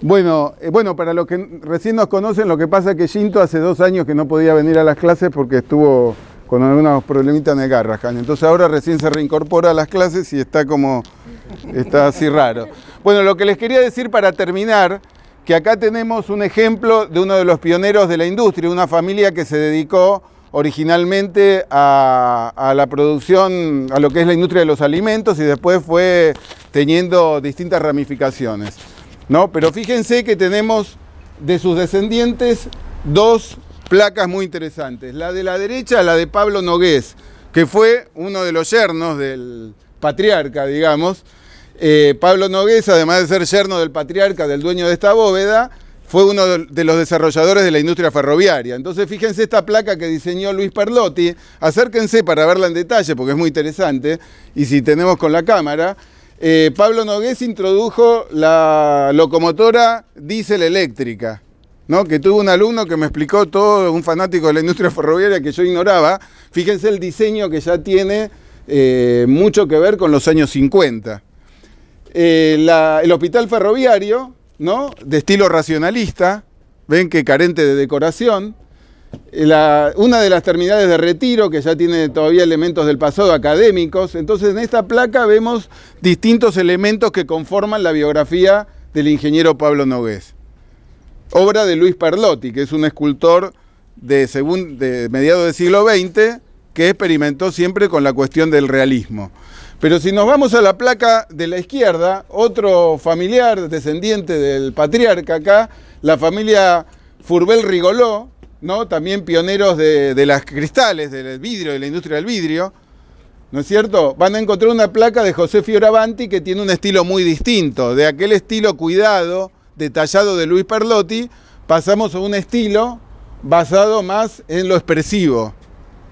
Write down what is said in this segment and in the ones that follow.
Bueno, eh, bueno, para los que recién nos conocen, lo que pasa es que Shinto hace dos años que no podía venir a las clases porque estuvo con algunos problemitas en el Garrahan. Entonces ahora recién se reincorpora a las clases y está como, está así raro. Bueno, lo que les quería decir para terminar, que acá tenemos un ejemplo de uno de los pioneros de la industria, una familia que se dedicó originalmente a, la producción, a lo que es la industria de los alimentos y después fue teniendo distintas ramificaciones. ¿no? Pero fíjense que tenemos de sus descendientes dos placas muy interesantes. La de la derecha, la de Pablo Nogués, que fue uno de los yernos del patriarca, digamos. Eh, Pablo Nogués, además de ser yerno del patriarca, del dueño de esta bóveda, fue uno de los desarrolladores de la industria ferroviaria. Entonces, fíjense esta placa que diseñó Luis Perlotti. Acérquense para verla en detalle porque es muy interesante. Y si tenemos con la cámara, eh, Pablo Nogués introdujo la locomotora diésel eléctrica, ¿no? que tuvo un alumno que me explicó todo, un fanático de la industria ferroviaria que yo ignoraba. Fíjense el diseño que ya tiene eh, mucho que ver con los años 50. Eh, el hospital ferroviario, ¿no? de estilo racionalista, ven que carente de decoración, eh, una de las terminales de retiro que ya tiene todavía elementos del pasado académicos. Entonces en esta placa vemos distintos elementos que conforman la biografía del ingeniero Pablo Nogués. Obra de Luis Perlotti, que es un escultor de, de mediados del siglo XX que experimentó siempre con la cuestión del realismo. Pero si nos vamos a la placa de la izquierda, otro familiar descendiente del patriarca acá, la familia Furbel Rigoló, también pioneros de, las cristales, del vidrio, de la industria del vidrio, ¿no es cierto? Van a encontrar una placa de José Fioravanti que tiene un estilo muy distinto, de aquel estilo cuidado, detallado de Luis Perlotti, pasamos a un estilo basado más en lo expresivo,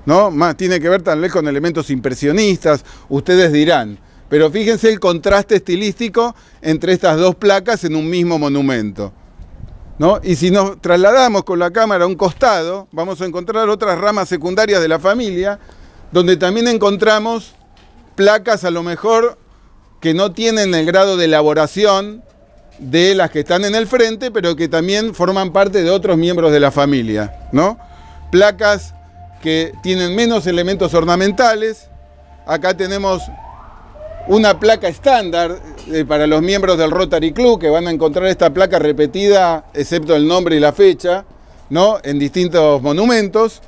¿no? Más tiene que ver tal vez con elementos impresionistas, ustedes dirán. Pero fíjense el contraste estilístico entre estas dos placas en un mismo monumento. Y si nos trasladamos con la cámara a un costado, vamos a encontrar otras ramas secundarias de la familia, donde también encontramos placas a lo mejor que no tienen el grado de elaboración de las que están en el frente, pero que también forman parte de otros miembros de la familia, ¿no? Placas que tienen menos elementos ornamentales. Acá tenemos una placa estándar eh, para los miembros del Rotary Club que van a encontrar esta placa repetida, excepto el nombre y la fecha, ¿no? en distintos monumentos.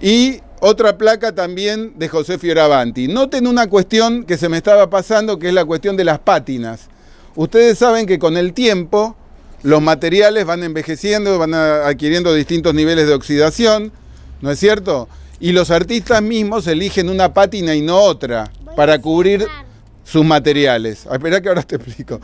Y otra placa también de José Fioravanti. Noten una cuestión que se me estaba pasando, que es la cuestión de las pátinas. Ustedes saben que con el tiempo los materiales van envejeciendo, van adquiriendo distintos niveles de oxidación, ¿no es cierto? Y los artistas mismos eligen una pátina y no otra para cubrir sus materiales. Ah, Espera que ahora te explico.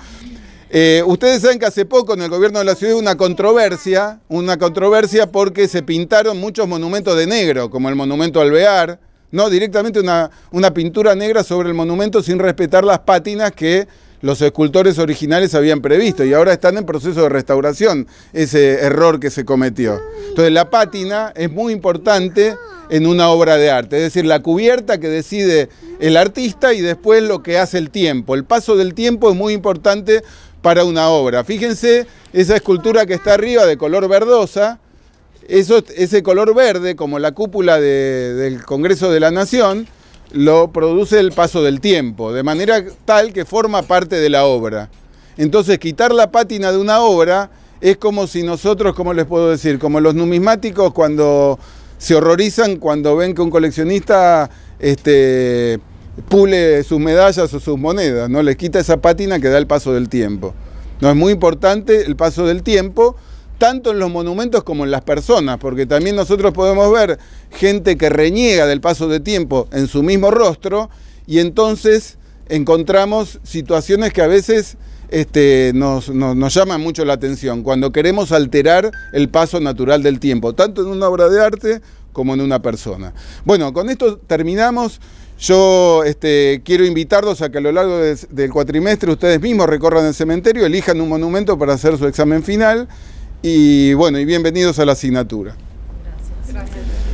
Eh, ustedes saben que hace poco en el gobierno de la ciudad hubo una controversia, una controversia porque se pintaron muchos monumentos de negro, como el monumento Alvear, no, directamente una, una pintura negra sobre el monumento sin respetar las pátinas que los escultores originales habían previsto y ahora están en proceso de restauración ese error que se cometió. Entonces la pátina es muy importante en una obra de arte, es decir, la cubierta que decide el artista y después lo que hace el tiempo. El paso del tiempo es muy importante para una obra. Fíjense esa escultura que está arriba de color verdosa, ese color verde como la cúpula del Congreso de la Nación, lo produce el paso del tiempo, de manera tal que forma parte de la obra. Entonces, quitar la pátina de una obra es como si nosotros, como les puedo decir, como los numismáticos cuando se horrorizan cuando ven que un coleccionista este, pule sus medallas o sus monedas, ¿no? Les quita esa pátina que da el paso del tiempo. No es muy importante el paso del tiempo tanto en los monumentos como en las personas, porque también nosotros podemos ver gente que reniega del paso de tiempo en su mismo rostro y entonces encontramos situaciones que a veces este, nos, llaman mucho la atención, cuando queremos alterar el paso natural del tiempo, tanto en una obra de arte como en una persona. Bueno, con esto terminamos. Yo este, quiero invitarlos a que a lo largo del cuatrimestre ustedes mismos recorran el cementerio, elijan un monumento para hacer su examen final y bueno, y bienvenidos a la asignatura. Gracias. Gracias.